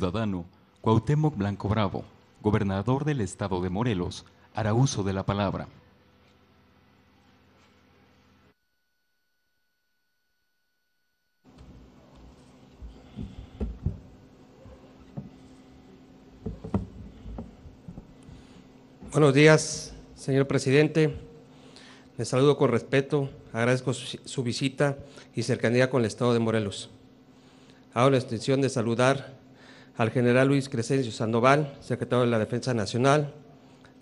ciudadano Cuauhtémoc Blanco Bravo, gobernador del estado de Morelos, hará uso de la palabra. Buenos días, señor presidente. Les saludo con respeto, agradezco su visita y cercanía con el Estado de Morelos. Hago la extensión de saludar al general Luis Crescencio Sandoval, secretario de la Defensa Nacional,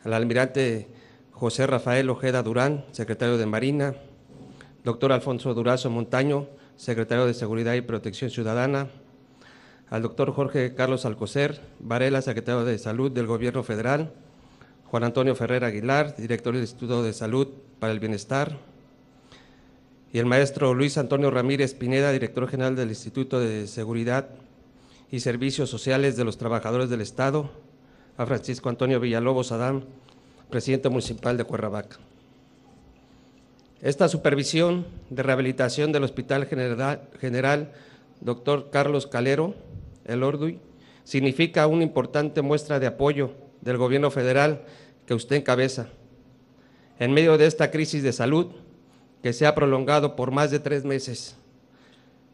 al almirante José Rafael Ojeda Durán, secretario de Marina, doctor Alfonso Durazo Montaño, secretario de Seguridad y Protección Ciudadana, al doctor Jorge Carlos Alcocer Varela, secretario de Salud del Gobierno Federal, Juan Antonio Ferrer Aguilar, director del Instituto de Salud para el Bienestar, y el maestro Luis Antonio Ramírez Pineda, director general del Instituto de Seguridad y Servicios Sociales de los Trabajadores del Estado, a Francisco Antonio Villalobos Adán, presidente municipal de Cuernavaca. Esta supervisión de rehabilitación del Hospital General, General Dr. Carlos Calero, el Orduy, significa una importante muestra de apoyo del gobierno federal que usted encabeza. En medio de esta crisis de salud que se ha prolongado por más de tres meses,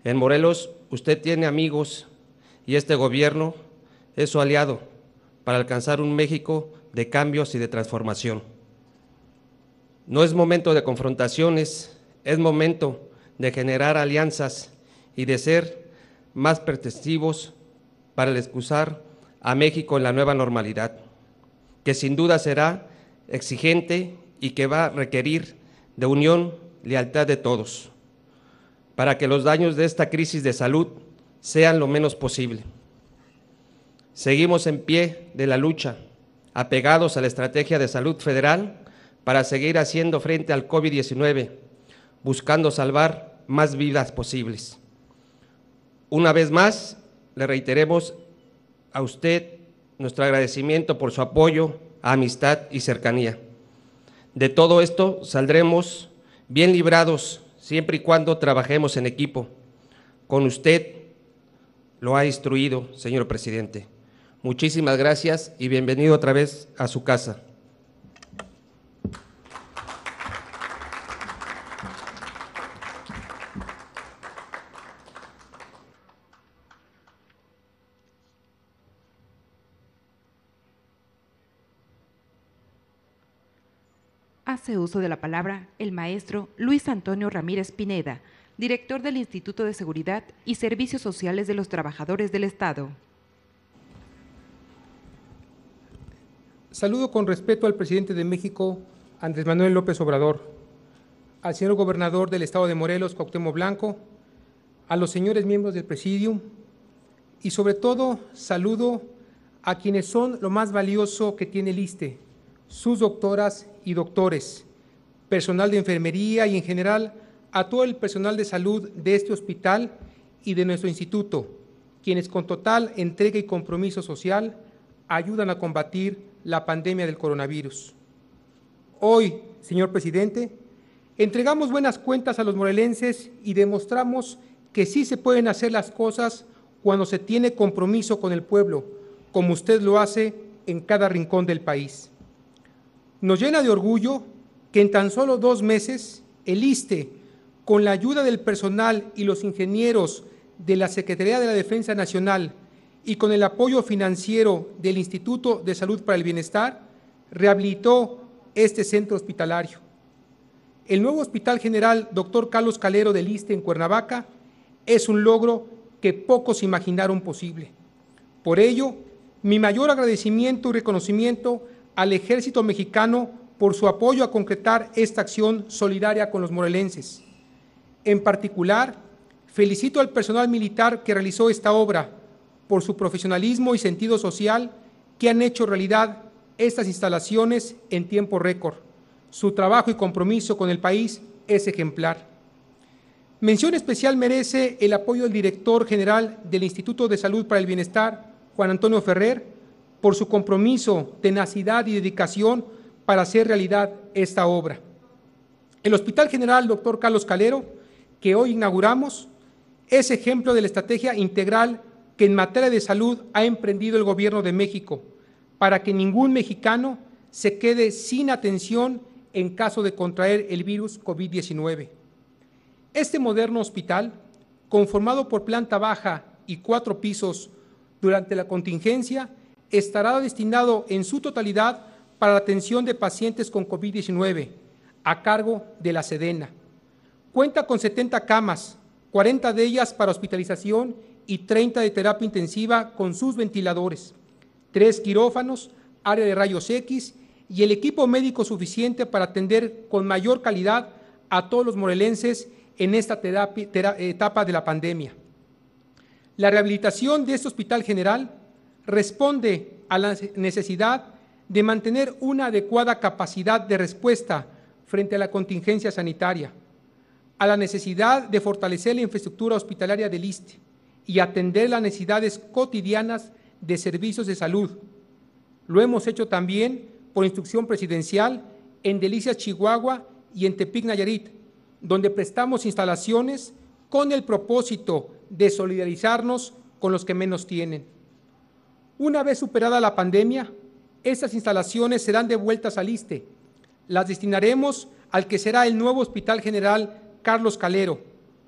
en Morelos usted tiene amigos y este gobierno es su aliado para alcanzar un México de cambios y de transformación. No es momento de confrontaciones, es momento de generar alianzas y de ser más pertestivos para el excusar a México en la nueva normalidad, que sin duda será exigente y que va a requerir de unión, lealtad de todos, para que los daños de esta crisis de salud sean lo menos posible. Seguimos en pie de la lucha, apegados a la estrategia de salud federal para seguir haciendo frente al COVID-19, buscando salvar más vidas posibles. Una vez más, le reiteremos a usted nuestro agradecimiento por su apoyo, amistad y cercanía. De todo esto saldremos bien librados siempre y cuando trabajemos en equipo, con usted, lo ha instruido, señor presidente. Muchísimas gracias y bienvenido otra vez a su casa. hace uso de la palabra el maestro Luis Antonio Ramírez Pineda, director del Instituto de Seguridad y Servicios Sociales de los Trabajadores del Estado. Saludo con respeto al presidente de México, Andrés Manuel López Obrador, al señor gobernador del Estado de Morelos, Cuauhtémoc Blanco, a los señores miembros del Presidium y sobre todo saludo a quienes son lo más valioso que tiene liste, sus doctoras y doctores, personal de enfermería y en general a todo el personal de salud de este hospital y de nuestro instituto, quienes con total entrega y compromiso social ayudan a combatir la pandemia del coronavirus. Hoy, señor presidente, entregamos buenas cuentas a los morelenses y demostramos que sí se pueden hacer las cosas cuando se tiene compromiso con el pueblo, como usted lo hace en cada rincón del país. Nos llena de orgullo que en tan solo dos meses el ISTE con la ayuda del personal y los ingenieros de la Secretaría de la Defensa Nacional y con el apoyo financiero del Instituto de Salud para el Bienestar, rehabilitó este centro hospitalario. El nuevo Hospital General Dr. Carlos Calero de Liste en Cuernavaca es un logro que pocos imaginaron posible. Por ello, mi mayor agradecimiento y reconocimiento al Ejército Mexicano por su apoyo a concretar esta acción solidaria con los morelenses. En particular, felicito al personal militar que realizó esta obra por su profesionalismo y sentido social que han hecho realidad estas instalaciones en tiempo récord. Su trabajo y compromiso con el país es ejemplar. Mención especial merece el apoyo del director general del Instituto de Salud para el Bienestar, Juan Antonio Ferrer, por su compromiso, tenacidad y dedicación para hacer realidad esta obra. El Hospital General Doctor Carlos Calero que hoy inauguramos es ejemplo de la estrategia integral que en materia de salud ha emprendido el Gobierno de México para que ningún mexicano se quede sin atención en caso de contraer el virus COVID-19. Este moderno hospital, conformado por planta baja y cuatro pisos durante la contingencia, estará destinado en su totalidad para la atención de pacientes con COVID-19 a cargo de la Sedena. Cuenta con 70 camas, 40 de ellas para hospitalización y 30 de terapia intensiva con sus ventiladores, tres quirófanos, área de rayos X y el equipo médico suficiente para atender con mayor calidad a todos los morelenses en esta etapa de la pandemia. La rehabilitación de este hospital general responde a la necesidad de mantener una adecuada capacidad de respuesta frente a la contingencia sanitaria a la necesidad de fortalecer la infraestructura hospitalaria del ISTE y atender las necesidades cotidianas de servicios de salud. Lo hemos hecho también por instrucción presidencial en Delicias, Chihuahua y en Tepic, Nayarit, donde prestamos instalaciones con el propósito de solidarizarnos con los que menos tienen. Una vez superada la pandemia, estas instalaciones serán devueltas al ISTE. Las destinaremos al que será el nuevo Hospital General Carlos Calero,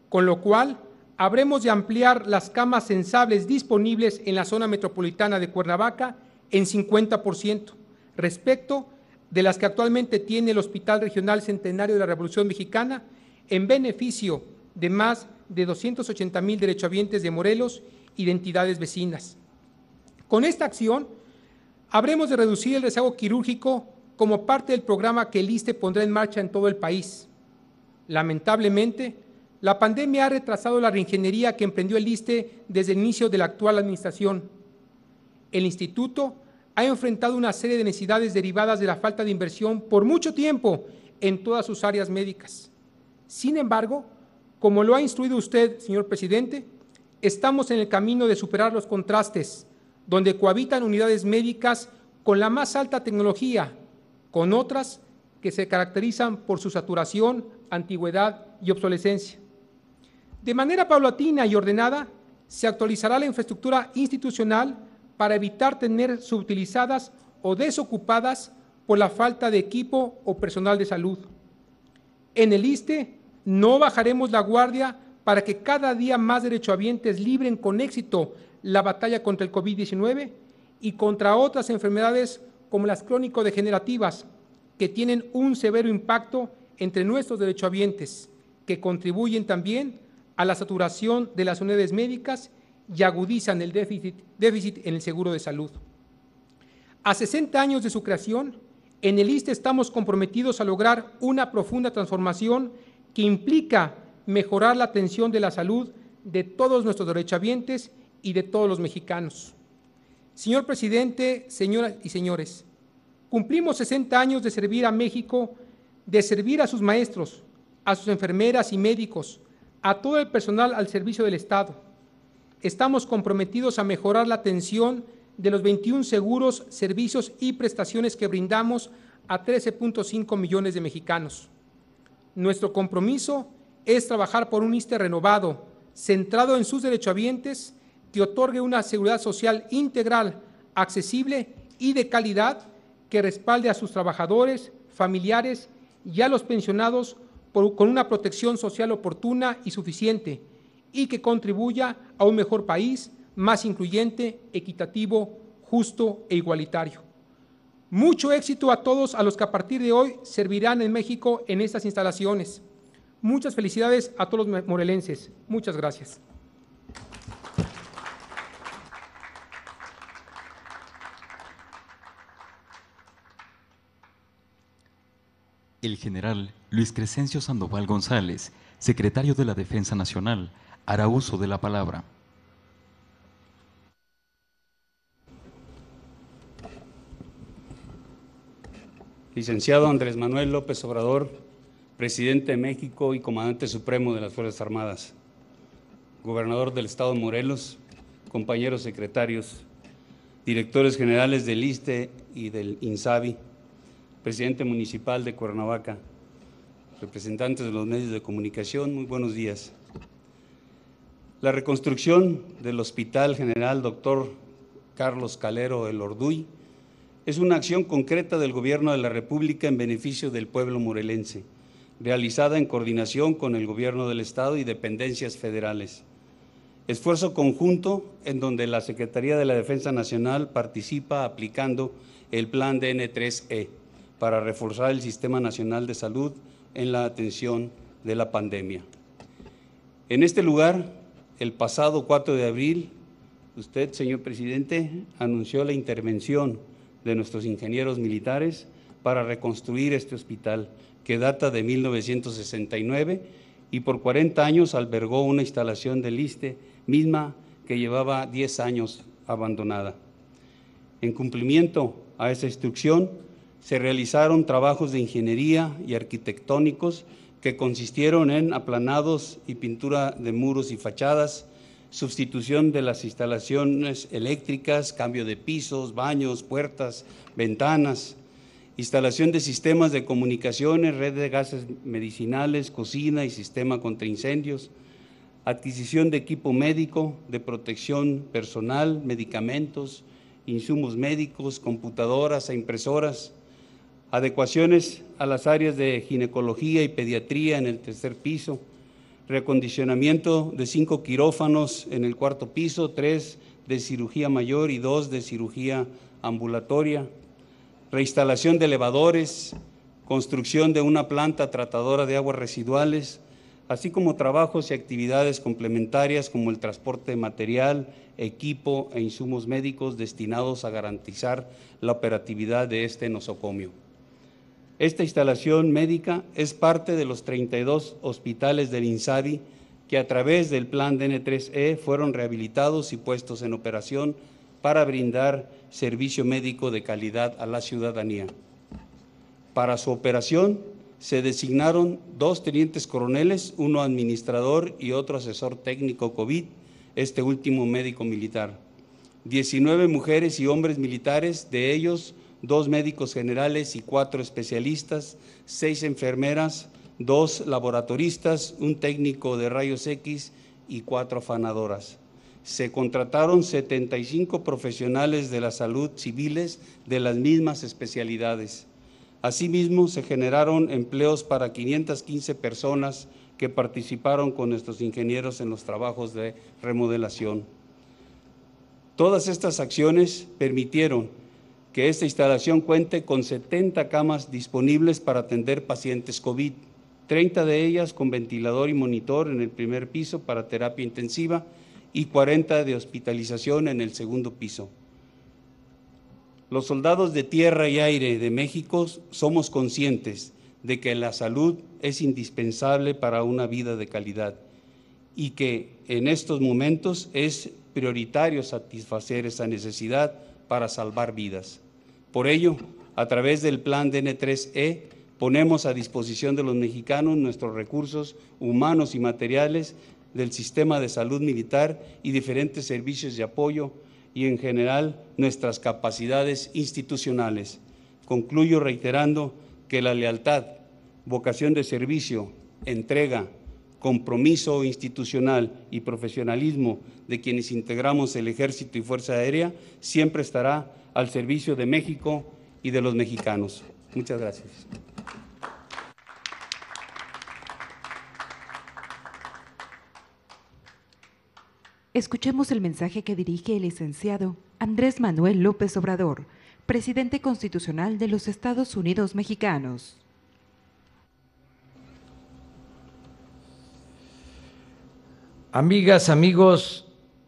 con lo cual habremos de ampliar las camas sensables disponibles en la zona metropolitana de Cuernavaca en 50% respecto de las que actualmente tiene el Hospital Regional Centenario de la Revolución Mexicana en beneficio de más de 280 mil derechohabientes de Morelos y de entidades vecinas. Con esta acción, habremos de reducir el rezago quirúrgico como parte del programa que el ISTE pondrá en marcha en todo el país. Lamentablemente, la pandemia ha retrasado la reingeniería que emprendió el ISTE desde el inicio de la actual administración. El instituto ha enfrentado una serie de necesidades derivadas de la falta de inversión por mucho tiempo en todas sus áreas médicas. Sin embargo, como lo ha instruido usted, señor presidente, estamos en el camino de superar los contrastes, donde cohabitan unidades médicas con la más alta tecnología, con otras que se caracterizan por su saturación, antigüedad y obsolescencia. De manera paulatina y ordenada, se actualizará la infraestructura institucional para evitar tener subutilizadas o desocupadas por la falta de equipo o personal de salud. En el ISTE no bajaremos la guardia para que cada día más derechohabientes libren con éxito la batalla contra el COVID-19 y contra otras enfermedades como las crónico-degenerativas, que tienen un severo impacto entre nuestros derechohabientes, que contribuyen también a la saturación de las unidades médicas y agudizan el déficit, déficit en el seguro de salud. A 60 años de su creación, en el ISTE estamos comprometidos a lograr una profunda transformación que implica mejorar la atención de la salud de todos nuestros derechohabientes y de todos los mexicanos. Señor presidente, señoras y señores, Cumplimos 60 años de servir a México, de servir a sus maestros, a sus enfermeras y médicos, a todo el personal al servicio del Estado. Estamos comprometidos a mejorar la atención de los 21 seguros, servicios y prestaciones que brindamos a 13.5 millones de mexicanos. Nuestro compromiso es trabajar por un ISTE renovado, centrado en sus derechohabientes, que otorgue una seguridad social integral, accesible y de calidad que respalde a sus trabajadores, familiares y a los pensionados con una protección social oportuna y suficiente y que contribuya a un mejor país más incluyente, equitativo, justo e igualitario. Mucho éxito a todos a los que a partir de hoy servirán en México en estas instalaciones. Muchas felicidades a todos los morelenses. Muchas gracias. el general Luis Crescencio Sandoval González, secretario de la Defensa Nacional, hará uso de la palabra. Licenciado Andrés Manuel López Obrador, presidente de México y comandante supremo de las Fuerzas Armadas, gobernador del Estado de Morelos, compañeros secretarios, directores generales del ISTE y del INSABI, presidente municipal de Cuernavaca, representantes de los medios de comunicación, muy buenos días. La reconstrucción del Hospital General Doctor Carlos Calero El Orduy es una acción concreta del Gobierno de la República en beneficio del pueblo morelense, realizada en coordinación con el Gobierno del Estado y dependencias federales. Esfuerzo conjunto en donde la Secretaría de la Defensa Nacional participa aplicando el Plan DN3E para reforzar el Sistema Nacional de Salud en la atención de la pandemia. En este lugar, el pasado 4 de abril, usted, señor presidente, anunció la intervención de nuestros ingenieros militares para reconstruir este hospital, que data de 1969 y por 40 años albergó una instalación del ISTE, misma que llevaba 10 años abandonada. En cumplimiento a esa instrucción, se realizaron trabajos de ingeniería y arquitectónicos que consistieron en aplanados y pintura de muros y fachadas, sustitución de las instalaciones eléctricas, cambio de pisos, baños, puertas, ventanas, instalación de sistemas de comunicaciones, red de gases medicinales, cocina y sistema contra incendios, adquisición de equipo médico, de protección personal, medicamentos, insumos médicos, computadoras e impresoras, adecuaciones a las áreas de ginecología y pediatría en el tercer piso, recondicionamiento de cinco quirófanos en el cuarto piso, tres de cirugía mayor y dos de cirugía ambulatoria, reinstalación de elevadores, construcción de una planta tratadora de aguas residuales, así como trabajos y actividades complementarias como el transporte de material, equipo e insumos médicos destinados a garantizar la operatividad de este nosocomio. Esta instalación médica es parte de los 32 hospitales del Insadi que a través del plan DN3E fueron rehabilitados y puestos en operación para brindar servicio médico de calidad a la ciudadanía. Para su operación se designaron dos tenientes coroneles, uno administrador y otro asesor técnico COVID, este último médico militar. 19 mujeres y hombres militares, de ellos dos médicos generales y cuatro especialistas, seis enfermeras, dos laboratoristas, un técnico de rayos X y cuatro afanadoras. Se contrataron 75 profesionales de la salud civiles de las mismas especialidades. Asimismo, se generaron empleos para 515 personas que participaron con nuestros ingenieros en los trabajos de remodelación. Todas estas acciones permitieron que esta instalación cuente con 70 camas disponibles para atender pacientes COVID, 30 de ellas con ventilador y monitor en el primer piso para terapia intensiva y 40 de hospitalización en el segundo piso. Los soldados de tierra y aire de México somos conscientes de que la salud es indispensable para una vida de calidad y que en estos momentos es prioritario satisfacer esa necesidad para salvar vidas. Por ello, a través del plan DN3E, ponemos a disposición de los mexicanos nuestros recursos humanos y materiales del sistema de salud militar y diferentes servicios de apoyo y en general nuestras capacidades institucionales. Concluyo reiterando que la lealtad, vocación de servicio, entrega, compromiso institucional y profesionalismo de quienes integramos el Ejército y Fuerza Aérea siempre estará al servicio de México y de los mexicanos. Muchas gracias. Escuchemos el mensaje que dirige el licenciado Andrés Manuel López Obrador, presidente constitucional de los Estados Unidos mexicanos. Amigas, amigos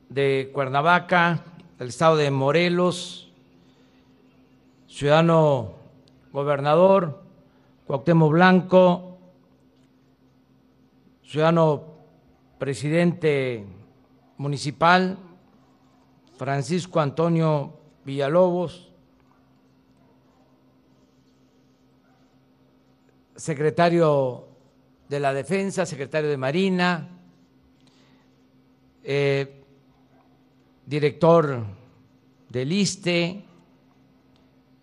de Cuernavaca, el estado de Morelos, ciudadano gobernador Cuauhtémoc Blanco, ciudadano presidente municipal Francisco Antonio Villalobos, secretario de la Defensa, secretario de Marina, eh, director del ISTE,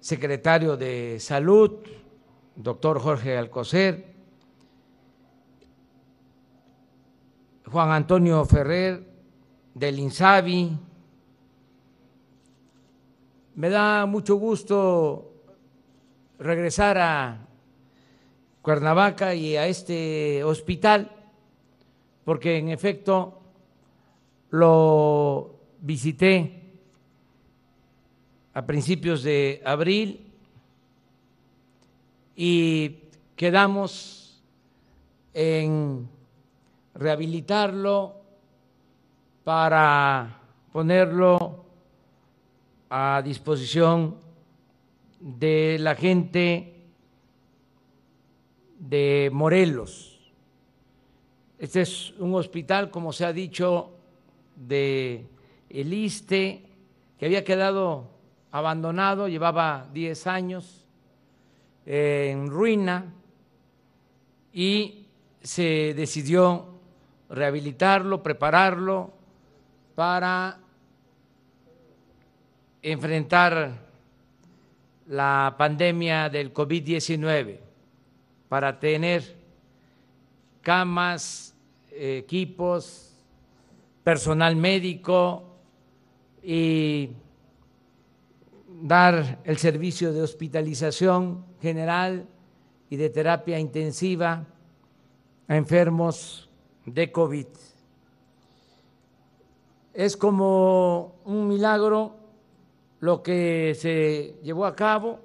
secretario de Salud, doctor Jorge Alcocer, Juan Antonio Ferrer del INSABI. Me da mucho gusto regresar a Cuernavaca y a este hospital, porque en efecto lo visité a principios de abril y quedamos en rehabilitarlo para ponerlo a disposición de la gente de Morelos. Este es un hospital, como se ha dicho, de el que había quedado abandonado, llevaba 10 años, eh, en ruina, y se decidió rehabilitarlo, prepararlo para enfrentar la pandemia del COVID-19, para tener camas, eh, equipos, personal médico y dar el servicio de hospitalización general y de terapia intensiva a enfermos de COVID. Es como un milagro lo que se llevó a cabo,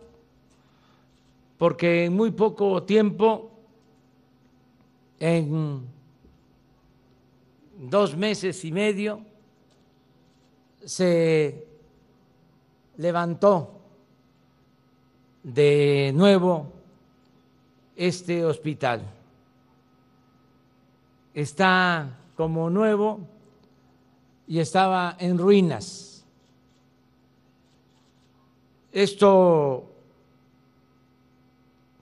porque en muy poco tiempo, en dos meses y medio, se levantó de nuevo este hospital. Está como nuevo y estaba en ruinas. Esto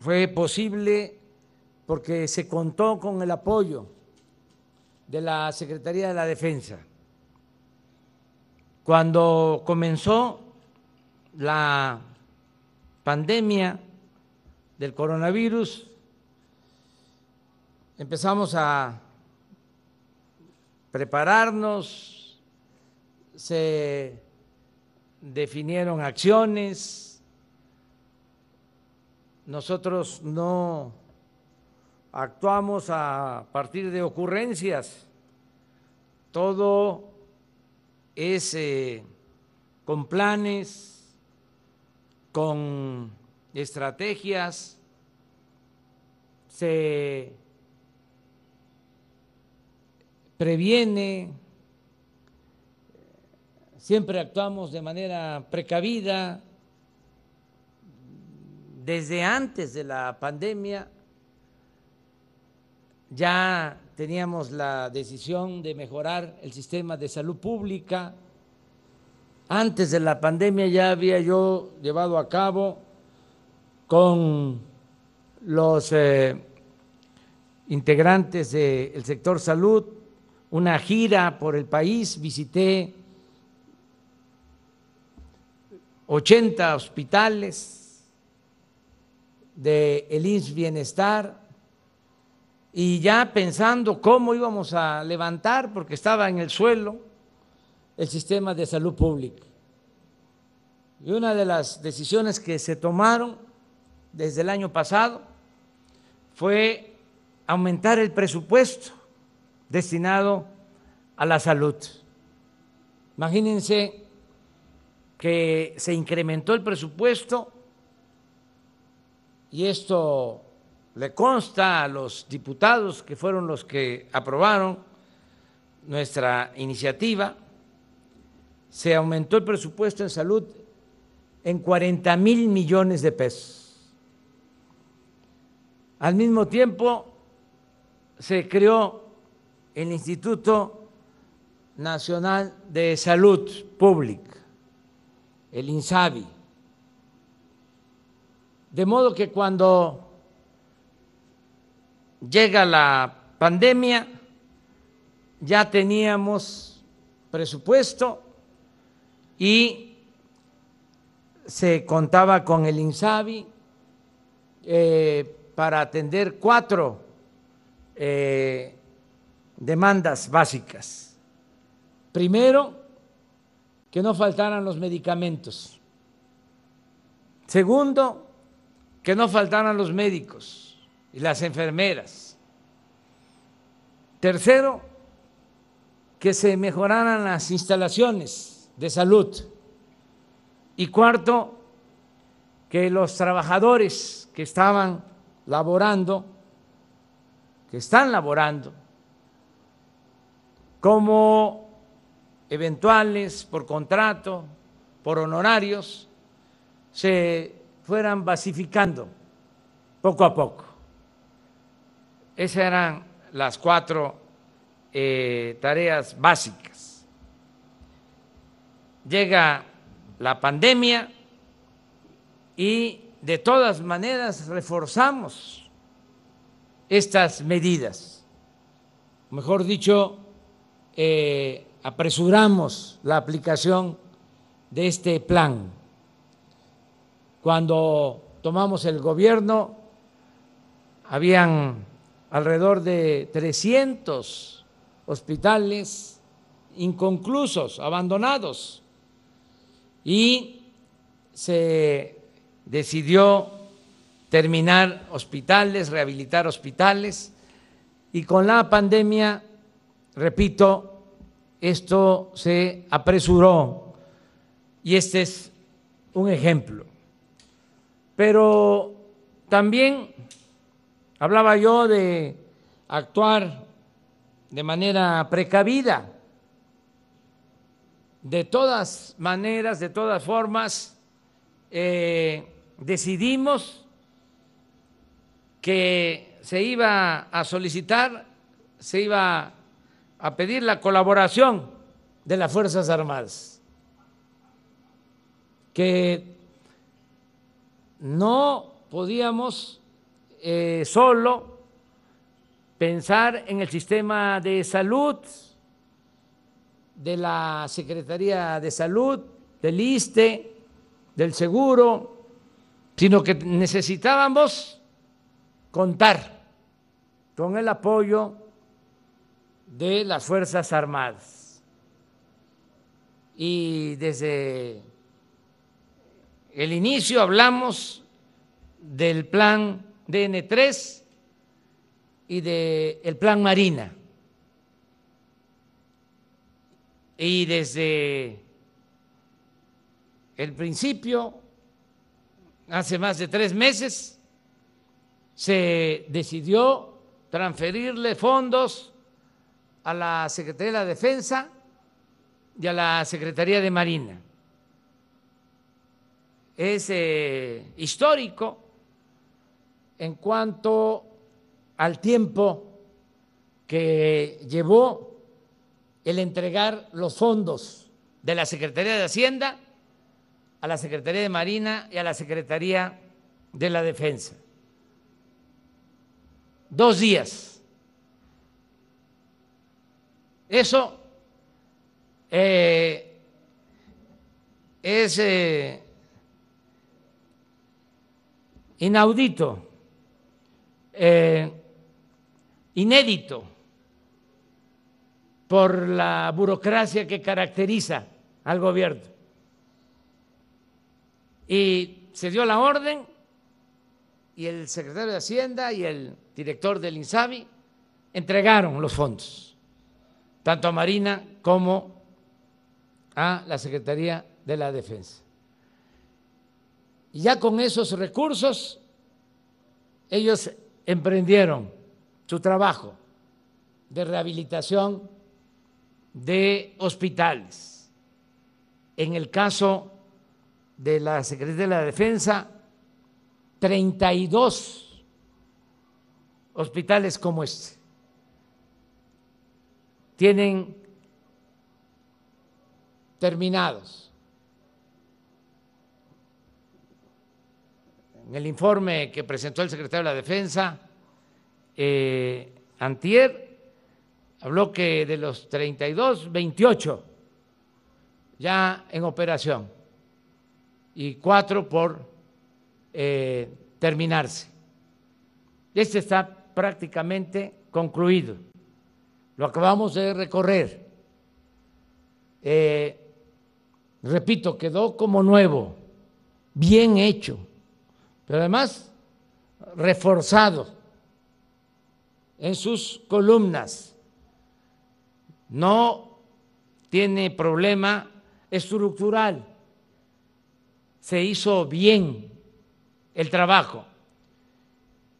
fue posible porque se contó con el apoyo de la Secretaría de la Defensa. Cuando comenzó la pandemia del coronavirus, empezamos a prepararnos, se definieron acciones, nosotros no actuamos a partir de ocurrencias, todo es eh, con planes, con estrategias, se previene, siempre actuamos de manera precavida. Desde antes de la pandemia ya teníamos la decisión de mejorar el sistema de salud pública, antes de la pandemia ya había yo llevado a cabo con los eh, integrantes del sector salud una gira por el país, visité 80 hospitales de el Bienestar y ya pensando cómo íbamos a levantar porque estaba en el suelo el sistema de salud pública. Y una de las decisiones que se tomaron desde el año pasado fue aumentar el presupuesto destinado a la salud. Imagínense que se incrementó el presupuesto y esto le consta a los diputados que fueron los que aprobaron nuestra iniciativa se aumentó el presupuesto en salud en 40 mil millones de pesos. Al mismo tiempo, se creó el Instituto Nacional de Salud Pública, el INSABI. De modo que cuando llega la pandemia, ya teníamos presupuesto y se contaba con el INSABI eh, para atender cuatro eh, demandas básicas. Primero, que no faltaran los medicamentos. Segundo, que no faltaran los médicos y las enfermeras. Tercero, que se mejoraran las instalaciones de salud. Y cuarto, que los trabajadores que estaban laborando, que están laborando, como eventuales, por contrato, por honorarios, se fueran basificando poco a poco. Esas eran las cuatro eh, tareas básicas llega la pandemia y de todas maneras reforzamos estas medidas. Mejor dicho, eh, apresuramos la aplicación de este plan. Cuando tomamos el gobierno, habían alrededor de 300 hospitales inconclusos, abandonados y se decidió terminar hospitales, rehabilitar hospitales y con la pandemia, repito, esto se apresuró y este es un ejemplo. Pero también hablaba yo de actuar de manera precavida de todas maneras, de todas formas, eh, decidimos que se iba a solicitar, se iba a pedir la colaboración de las Fuerzas Armadas, que no podíamos eh, solo pensar en el sistema de salud, de la Secretaría de Salud, del ISTE, del Seguro, sino que necesitábamos contar con el apoyo de las Fuerzas Armadas. Y desde el inicio hablamos del plan DN3 y del plan Marina Y desde el principio, hace más de tres meses, se decidió transferirle fondos a la Secretaría de la Defensa y a la Secretaría de Marina. Es eh, histórico en cuanto al tiempo que llevó el entregar los fondos de la Secretaría de Hacienda a la Secretaría de Marina y a la Secretaría de la Defensa. Dos días. Eso eh, es eh, inaudito, eh, inédito por la burocracia que caracteriza al gobierno. Y se dio la orden y el secretario de Hacienda y el director del INSABI entregaron los fondos, tanto a Marina como a la Secretaría de la Defensa. Y ya con esos recursos ellos emprendieron su trabajo de rehabilitación de hospitales. En el caso de la Secretaría de la Defensa, 32 hospitales como este tienen terminados. En el informe que presentó el secretario de la Defensa, eh, Antier, Habló que de los 32, 28 ya en operación y cuatro por eh, terminarse. Este está prácticamente concluido. Lo acabamos de recorrer. Eh, repito, quedó como nuevo, bien hecho, pero además reforzado en sus columnas no tiene problema estructural. Se hizo bien el trabajo.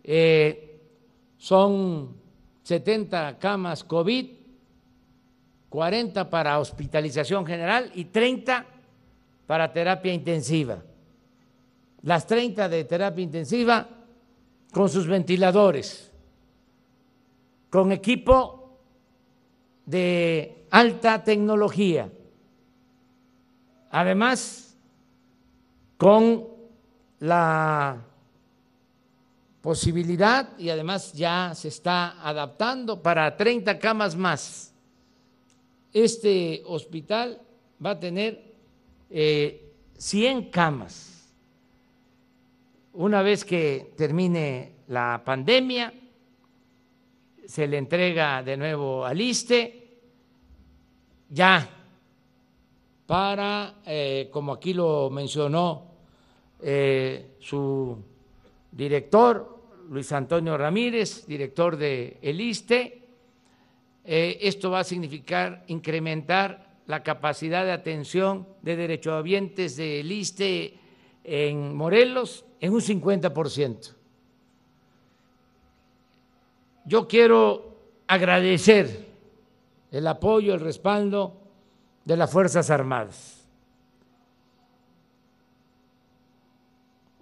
Eh, son 70 camas COVID, 40 para hospitalización general y 30 para terapia intensiva. Las 30 de terapia intensiva con sus ventiladores, con equipo de alta tecnología. Además, con la posibilidad, y además ya se está adaptando para 30 camas más, este hospital va a tener 100 eh, camas. Una vez que termine la pandemia, se le entrega de nuevo al ISTE ya para, eh, como aquí lo mencionó eh, su director, Luis Antonio Ramírez, director de el e, eh, esto va a significar incrementar la capacidad de atención de derechohabientes de ISTE en Morelos en un 50%. Yo quiero agradecer el apoyo, el respaldo de las Fuerzas Armadas.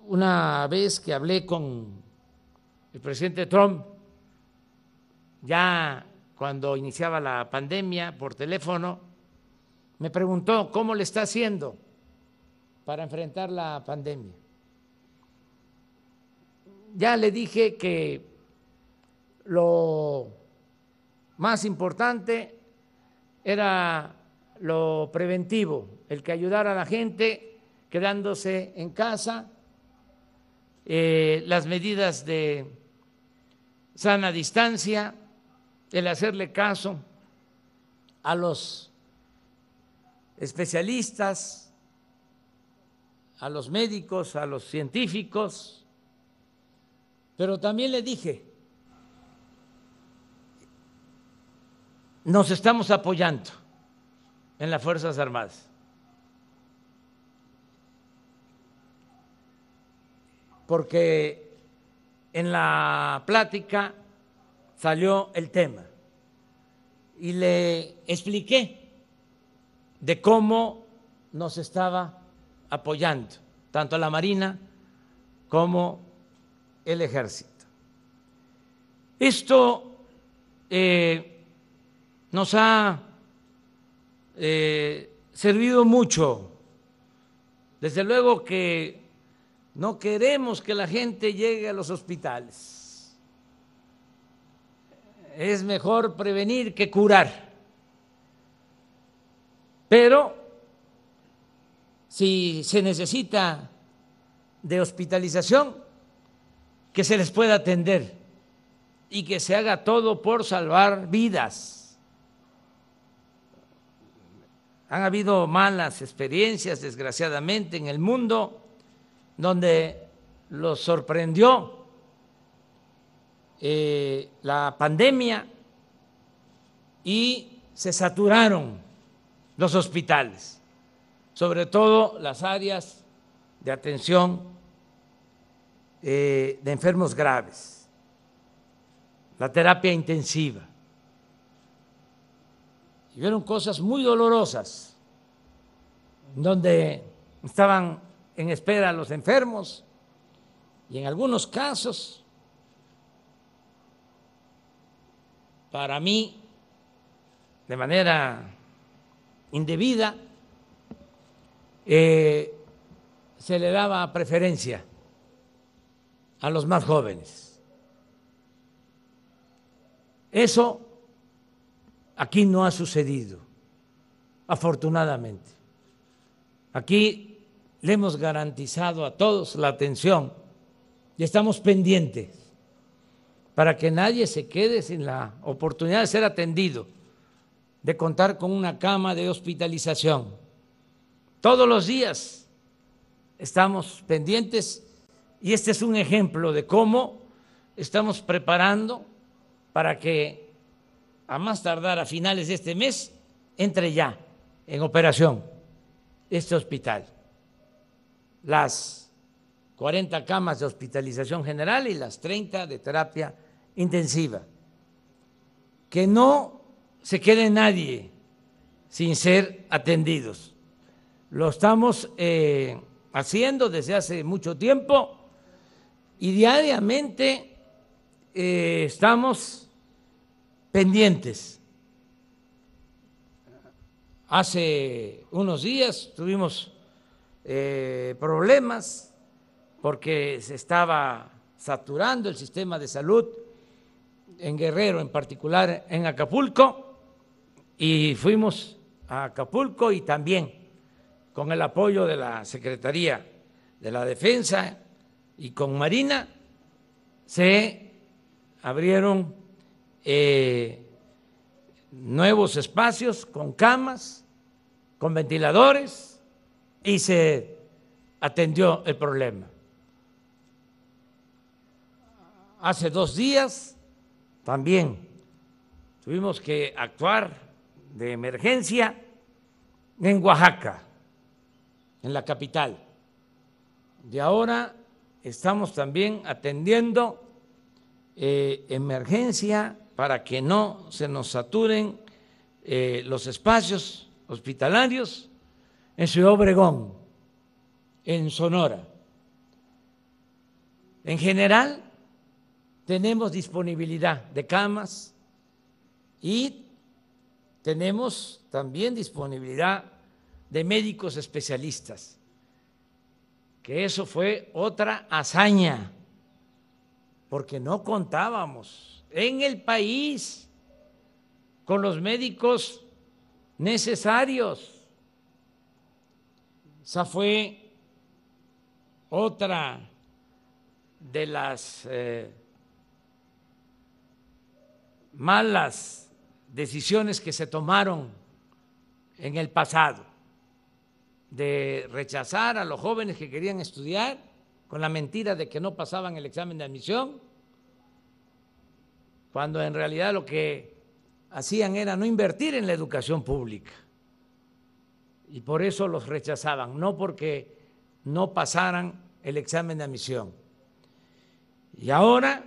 Una vez que hablé con el presidente Trump, ya cuando iniciaba la pandemia por teléfono, me preguntó cómo le está haciendo para enfrentar la pandemia. Ya le dije que lo más importante era lo preventivo, el que ayudara a la gente quedándose en casa, eh, las medidas de sana distancia, el hacerle caso a los especialistas, a los médicos, a los científicos, pero también le dije, nos estamos apoyando en las Fuerzas Armadas. Porque en la plática salió el tema y le expliqué de cómo nos estaba apoyando tanto la Marina como el Ejército. Esto eh, nos ha eh, servido mucho. Desde luego que no queremos que la gente llegue a los hospitales. Es mejor prevenir que curar. Pero si se necesita de hospitalización, que se les pueda atender y que se haga todo por salvar vidas. Han habido malas experiencias, desgraciadamente, en el mundo, donde los sorprendió eh, la pandemia y se saturaron los hospitales, sobre todo las áreas de atención eh, de enfermos graves, la terapia intensiva vieron cosas muy dolorosas, donde estaban en espera los enfermos y en algunos casos, para mí, de manera indebida, eh, se le daba preferencia a los más jóvenes. Eso Aquí no ha sucedido, afortunadamente. Aquí le hemos garantizado a todos la atención y estamos pendientes para que nadie se quede sin la oportunidad de ser atendido, de contar con una cama de hospitalización. Todos los días estamos pendientes y este es un ejemplo de cómo estamos preparando para que a más tardar a finales de este mes, entre ya en operación este hospital. Las 40 camas de hospitalización general y las 30 de terapia intensiva. Que no se quede nadie sin ser atendidos. Lo estamos eh, haciendo desde hace mucho tiempo y diariamente eh, estamos pendientes. Hace unos días tuvimos eh, problemas porque se estaba saturando el sistema de salud en Guerrero, en particular en Acapulco, y fuimos a Acapulco y también con el apoyo de la Secretaría de la Defensa y con Marina se abrieron eh, nuevos espacios con camas, con ventiladores y se atendió el problema. Hace dos días también tuvimos que actuar de emergencia en Oaxaca, en la capital. Y ahora estamos también atendiendo eh, emergencia para que no se nos saturen eh, los espacios hospitalarios en Ciudad Obregón, en Sonora. En general, tenemos disponibilidad de camas y tenemos también disponibilidad de médicos especialistas, que eso fue otra hazaña, porque no contábamos en el país con los médicos necesarios. Esa fue otra de las eh, malas decisiones que se tomaron en el pasado, de rechazar a los jóvenes que querían estudiar con la mentira de que no pasaban el examen de admisión cuando en realidad lo que hacían era no invertir en la educación pública. Y por eso los rechazaban, no porque no pasaran el examen de admisión. Y ahora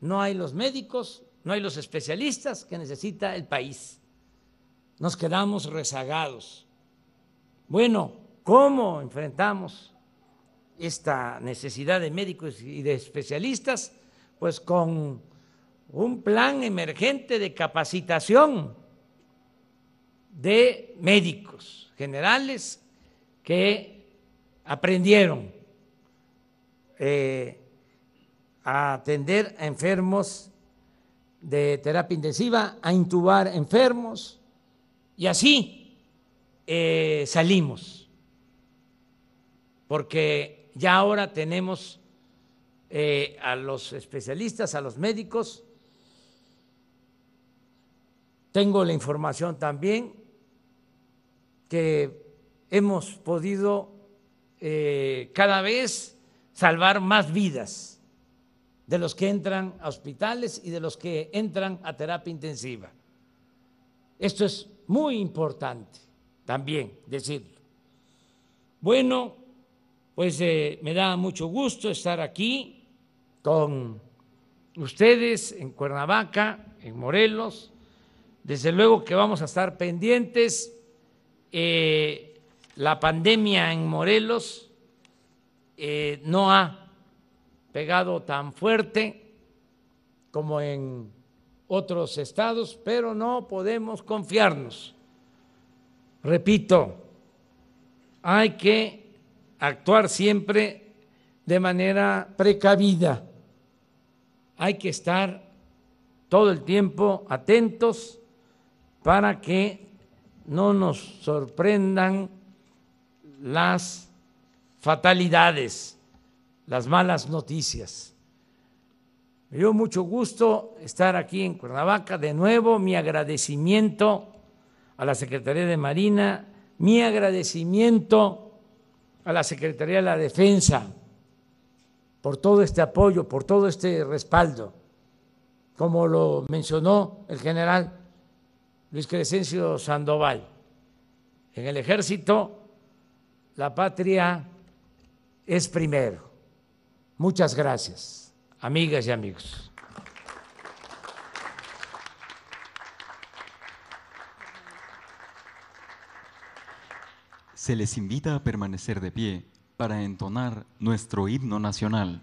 no hay los médicos, no hay los especialistas que necesita el país. Nos quedamos rezagados. Bueno, ¿cómo enfrentamos esta necesidad de médicos y de especialistas? Pues con un plan emergente de capacitación de médicos generales que aprendieron eh, a atender a enfermos de terapia intensiva, a intubar enfermos, y así eh, salimos, porque ya ahora tenemos eh, a los especialistas, a los médicos, tengo la información también que hemos podido eh, cada vez salvar más vidas de los que entran a hospitales y de los que entran a terapia intensiva. Esto es muy importante también decirlo. Bueno, pues eh, me da mucho gusto estar aquí con ustedes en Cuernavaca, en Morelos desde luego que vamos a estar pendientes. Eh, la pandemia en Morelos eh, no ha pegado tan fuerte como en otros estados, pero no podemos confiarnos. Repito, hay que actuar siempre de manera precavida. Hay que estar todo el tiempo atentos para que no nos sorprendan las fatalidades, las malas noticias. Me dio mucho gusto estar aquí en Cuernavaca. De nuevo, mi agradecimiento a la Secretaría de Marina, mi agradecimiento a la Secretaría de la Defensa por todo este apoyo, por todo este respaldo. Como lo mencionó el general Luis Crescencio Sandoval. En el ejército, la patria es primero. Muchas gracias, amigas y amigos. se les invita a permanecer de pie para entonar nuestro himno nacional.